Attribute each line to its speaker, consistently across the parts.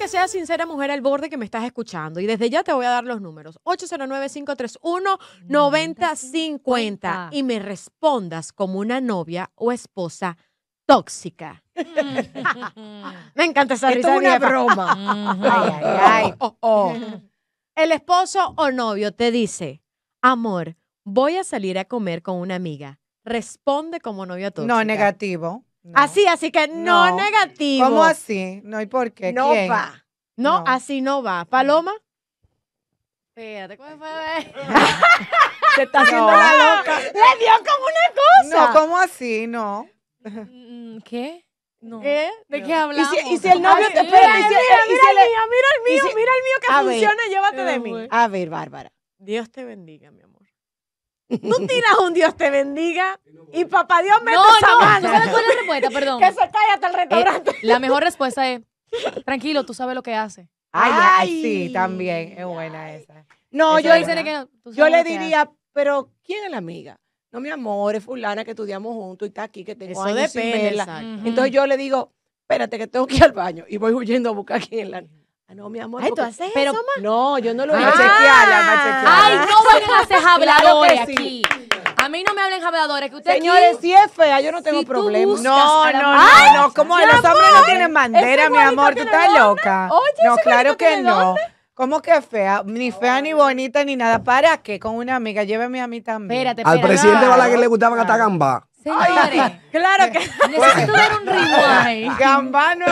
Speaker 1: que sea sincera, mujer al borde que me estás escuchando. Y desde ya te voy a dar los números. 809-531-9050. Y me respondas como una novia o esposa tóxica. me encanta esa Es una broma. ay, oh, oh, oh. El esposo o novio te dice, amor, voy a salir a comer con una amiga. Responde como novia tóxica. No, negativo. Así, así que no, negativo. ¿Cómo así? No, hay por qué? No va. No, así no va. ¿Paloma?
Speaker 2: Espérate, ¿cómo
Speaker 1: Se está haciendo la loca. Le dio como una cosa.
Speaker 2: No,
Speaker 3: ¿cómo así? No. Mm, ¿Qué? ¿Qué? ¿Eh? ¿De qué hablamos? Y si, si el novio
Speaker 4: te espera, mira, el mío, mira el mío, mira el mío que funciona, llévate de eh, mí. A ver, Bárbara.
Speaker 1: Dios te bendiga, mi amor. No tiras un Dios te bendiga y papá Dios me no, esa no, mano. cuál es la respuesta? Perdón. Que se cae hasta el eh, restaurante.
Speaker 2: la mejor respuesta es, tranquilo, tú sabes lo que hace. Ay, ay sí, también,
Speaker 4: es buena esa.
Speaker 2: No, yo, Que yo le diría,
Speaker 4: pero ¿quién es la amiga? No, mi amor, es fulana que estudiamos juntos y está aquí, que tengo Eso años depende, sin verla. Entonces yo le digo, espérate que tengo que ir al baño y voy huyendo a buscar a es la... Ah, no, mi amor. pero, No, yo no lo voy a hacer. Ah.
Speaker 2: Ay, no vengan a hacer habladores aquí. A mí no me hablen habladores. Que Señores, si es fea, yo no tengo problema. No, no, no, ¿Cómo no. los hombres no tienen bandera, mi amor. Tú estás loca. Oye, no, claro que no.
Speaker 3: ¿Cómo que fea? Ni fea, ni bonita, ni nada. ¿Para qué? Con una amiga, lléveme a mí también. Espérate, espérate. Al presidente que le
Speaker 2: gustaba hasta gamba.
Speaker 3: Señores,
Speaker 1: claro que necesito dar un rewind. Gambano,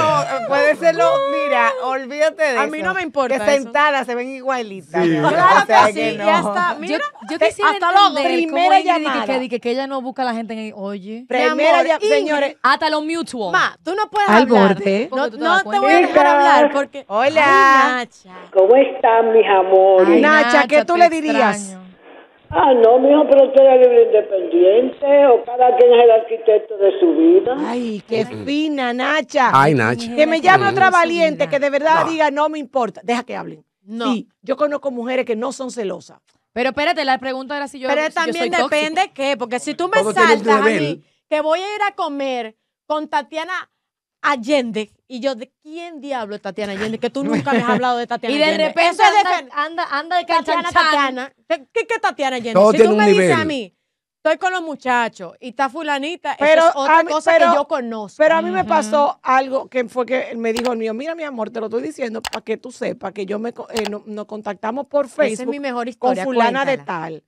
Speaker 1: puede serlo, mira,
Speaker 2: olvídate de eso. A mí no me importa. Que sentadas se ven igualitas. Claro o sea, que sí, ya está. Mira, yo, yo quisiera hasta entender primera llamada. Que, que, ella no busca a la gente en el, oye. Primera llamada, señores. Hasta lo mutual. Ma, tú no puedes Al
Speaker 4: hablar. Borde.
Speaker 2: No, te voy a dejar hablar porque... Hola. Nacha.
Speaker 3: ¿Cómo están, mis amores? Nacha, ¿qué tú le dirías?
Speaker 4: Ah, no, mijo, pero usted es libre independiente o cada quien es el arquitecto de su vida. Ay, qué fina, Nacha. Ay, Nacha. Que me llame otra valiente que de verdad diga, no me importa. Deja que hablen. No. Sí, yo conozco mujeres que no son
Speaker 1: celosas.
Speaker 2: Pero espérate, la pregunta era si yo Pero también depende qué, porque si tú me saltas a mí
Speaker 1: que voy a ir a comer con Tatiana Allende, y yo, ¿de quién diablo es Tatiana Allende? Que tú nunca me has hablado de Tatiana Allende. y de repente anda, anda, de Tatiana, Tatiana. ¿Qué, es Tatiana Allende? si tú me dices a mí, estoy con los muchachos y está fulanita, es otra cosa que yo conozco. Pero a mí me pasó algo que fue que me dijo el
Speaker 4: mío, mira mi amor, te lo estoy diciendo para que tú sepas que yo me, eh, no, nos contactamos por Facebook mi mejor historia, con fulana de tal.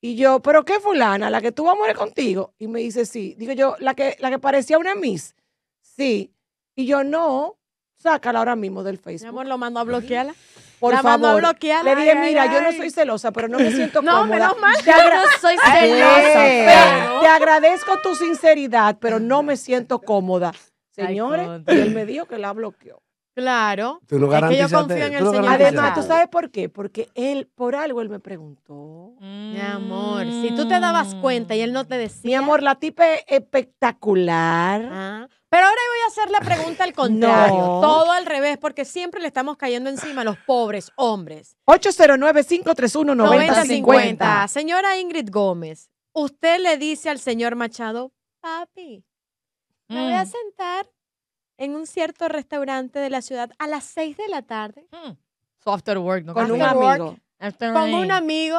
Speaker 4: Y yo, ¿pero qué fulana? ¿La que tú vas a morir contigo? Y me dice, sí. Digo yo, la que, la que parecía una Miss. Sí. Y yo, no, sácala ahora mismo del Facebook. Mi amor, lo mando a bloquearla. Por la favor. a bloquearla. Le dije, mira, yo no soy celosa, pero no me siento cómoda. No, menos mal. Yo no soy celosa. Te agradezco tu sinceridad, pero no me siento cómoda. Señores, él me dijo que la bloqueó.
Speaker 1: Claro. lo
Speaker 2: es que yo confío
Speaker 4: en el Señor. Además, ¿tú sabes por qué? Porque él, por algo, él me preguntó.
Speaker 1: Mm. Mi amor, si tú te dabas cuenta y él no te decía. Mi amor, la tipa espectacular. Ah, pero ahora yo hacer la pregunta al contrario, todo al revés, porque siempre le estamos cayendo encima a los pobres hombres.
Speaker 4: 809-531-9050.
Speaker 1: Señora Ingrid Gómez, usted le dice al señor Machado, papi, me voy a mm. sentar en un cierto restaurante de la ciudad a las 6 de la tarde. Mm.
Speaker 2: work, Con un amigo. Pongo un
Speaker 1: amigo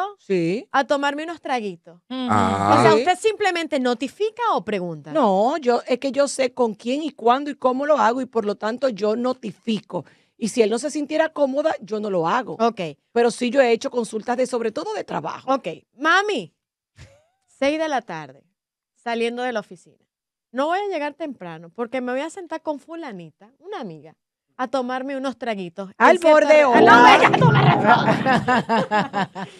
Speaker 1: a tomarme unos traguitos.
Speaker 3: Ah.
Speaker 2: O sea, ¿usted
Speaker 1: simplemente notifica
Speaker 4: o pregunta? No, yo es que yo sé con quién y cuándo y cómo lo hago y por lo tanto yo notifico. Y si él no se sintiera cómoda, yo no lo hago. Ok. Pero sí yo he hecho consultas
Speaker 1: de sobre todo de trabajo. Ok. Mami, 6 de la tarde, saliendo de la oficina. No voy a llegar temprano porque me voy a sentar con fulanita, una amiga a tomarme unos traguitos. Al borde ah, pues,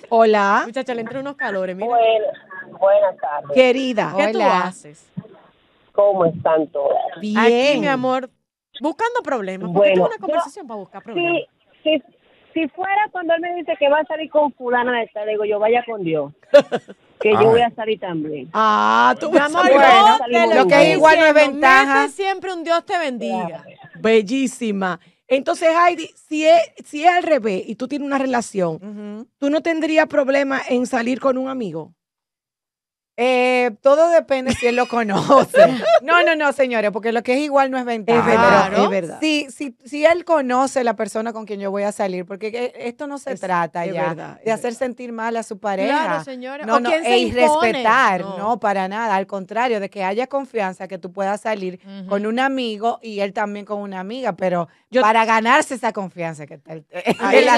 Speaker 1: Hola. Muchacha, le entré unos calores. Mira. Buenas, tardes. Querida, ¿qué haces? ¿Cómo están todas? Bien. mi amor, buscando problemas. Porque una conversación para buscar problemas.
Speaker 4: Si, si, fuera cuando él me dice que va a salir con fulana
Speaker 1: de esta, digo yo, vaya con Dios.
Speaker 4: que yo voy a salir también. Ah, tú, vas bueno, lo que es igual no es ventaja.
Speaker 1: siempre un Dios te bendiga.
Speaker 4: Bellísima. Entonces, Heidi, si es, si es al revés y tú tienes una relación, ¿tú no tendrías problema en salir con un amigo? Eh, todo depende si él
Speaker 3: lo conoce. No, no, no, señores, porque lo que es igual no es ventaja. Es verdad, Si, si, él conoce la persona con quien yo voy a salir, porque e, esto no se trata de hacer sentir mal a su pareja. Claro, señora. No, o no, e irrespetar, no. para nada. Al contrario, de que haya confianza, que tú puedas salir con un amigo y él también con una amiga, pero yo, para ganarse esa confianza que está.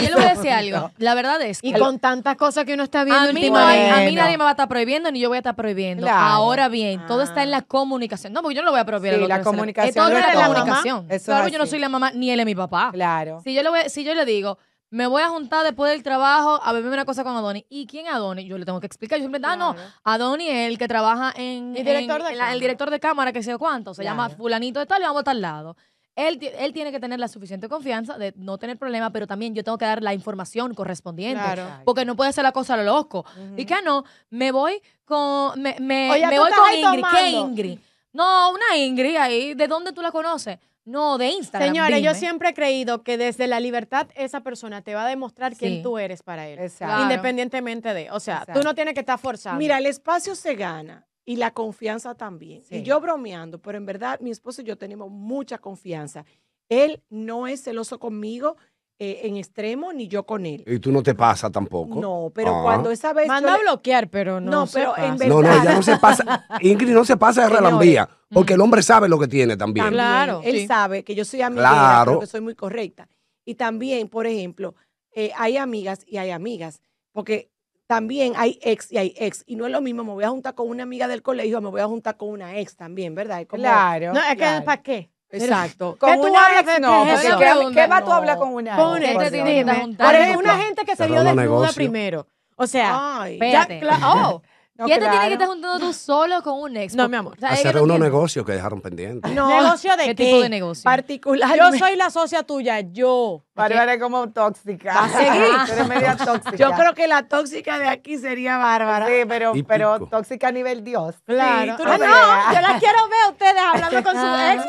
Speaker 3: Yo le voy a decir algo.
Speaker 2: La verdad es que. Y con tantas cosas que uno está viendo a mí nadie me va a estar prohibiendo ni yo voy a estar prohibiendo. Ahora bien, todo está en ah. la comunicación. No, porque yo no lo voy a prohibir. Sí, la comunicación. Todo en la comunicación. yo no soy la mamá ni él es mi papá. Claro. Si yo le, voy, si yo le digo, me voy a juntar después del trabajo a beberme una cosa con Adoni. ¿Y quién es Adoni? Yo le tengo que explicar. Yo siempre, ah, no, Adoni es el que trabaja en... El director, de, el director de cámara, que sé cuánto. Se llama fulanito de tal y vamos a al lado. Él, tiene que tener la suficiente confianza de no tener problema, pero también yo tengo que dar la información correspondiente. Claro. Porque no puede ser la cosa lo loco. Y que no, me voy con, me, me, voy con Ingrid. ¿Qué Ingrid? No, una Ingrid ahí. ¿De dónde tú la conoces? No, de Instagram. Señora, yo siempre
Speaker 1: he creído que desde la libertad esa persona te va a demostrar quién tú eres para él. Independientemente de. O sea, tú no tienes que estar forzado. Mira, el espacio se gana y la confianza
Speaker 4: también. Y yo bromeando, pero en verdad mi esposo y yo tenemos mucha confianza. Él no es celoso conmigo eh, en extremo, ni yo con él.
Speaker 2: Y tú no te pasa tampoco. No, pero ah. cuando
Speaker 4: esa vez... Manda a bloquear, pero no No, pero en verdad...
Speaker 2: No, no, ya no se pasa. Ingrid no se pasa de relambía, porque el mm. hombre sabe lo que tiene también. claro.
Speaker 4: Él sabe que yo soy amiga, claro. soy muy correcta. Y también, por ejemplo, eh, hay amigas y hay amigas, porque también hay ex y hay ex. Y no es lo mismo, me voy a juntar con una amiga del colegio, me voy a juntar con una ex también, ¿verdad? claro. No, es que ¿para qué? Exacto. ¿Qué tú hablas? ¿Qué,
Speaker 2: ¿Qué, va tú a hablar con una ex? Con ex, una gente que se vio desnuda primero. O sea, Ay, ya, oh, ¿Quién te tiene que estar juntando tú solo con un ex? No, mi amor. Ese Hacer unos negocios que dejaron pendientes. No. ¿Negocio de qué? ¿Qué tipo de negocio? Particular. Yo soy la
Speaker 4: socia tuya, yo. Bárbara es como tóxica. ¿Va seguir?
Speaker 3: eres media
Speaker 4: tóxica. Yo creo que la
Speaker 3: tóxica de aquí sería Bárbara. Sí, pero, pero tóxica a nivel Dios. Claro. Ah, no, yo la quiero ver
Speaker 1: a ustedes hablando con su ex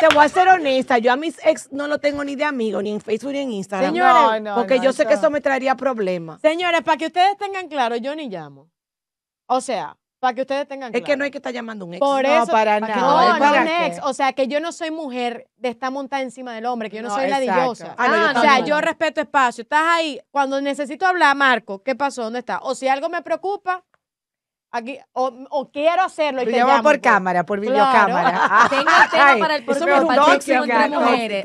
Speaker 4: te voy a ser honesta, yo a mis ex no lo tengo ni de amigo, ni en Facebook ni en Instagram. porque yo sé que eso me traería problemas.
Speaker 1: Señores, para que ustedes tengan claro, yo ni llamo. O sea, para que ustedes tengan claro. Es que no hay que estar llamando un ex. no, para nada. ex. O sea, que yo no soy mujer de estar montada encima del hombre, que yo no, soy la ah, o sea, yo respeto espacio. Estás ahí. Cuando necesito hablar, Marco, ¿qué pasó? ¿Dónde está? O si algo me preocupa, Aquí, o, quiero hacerlo. Y te por cámara, por videocámara. Tengo el tema para el próximo,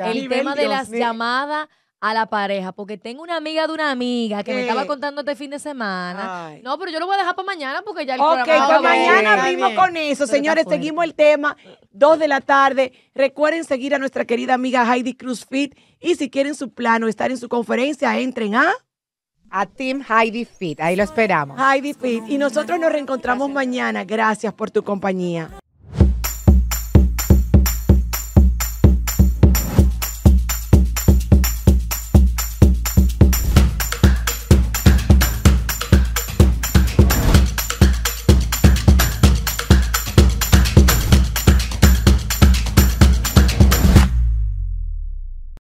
Speaker 1: El tema de las llamadas
Speaker 2: a la pareja, porque tengo una amiga de una amiga que me estaba contando este fin de semana. No, pero yo lo voy a dejar para mañana porque ya el pues mañana vimos con
Speaker 4: eso, señores, seguimos el tema, dos de la tarde. Recuerden seguir a nuestra querida amiga Heidi Cruz Fit y si quieren su plano, estar en su conferencia, entren a a Team Heidi Fit. Ahí lo esperamos. Heidi Fit. Y nosotros nos reencontramos mañana. Gracias por tu compañía.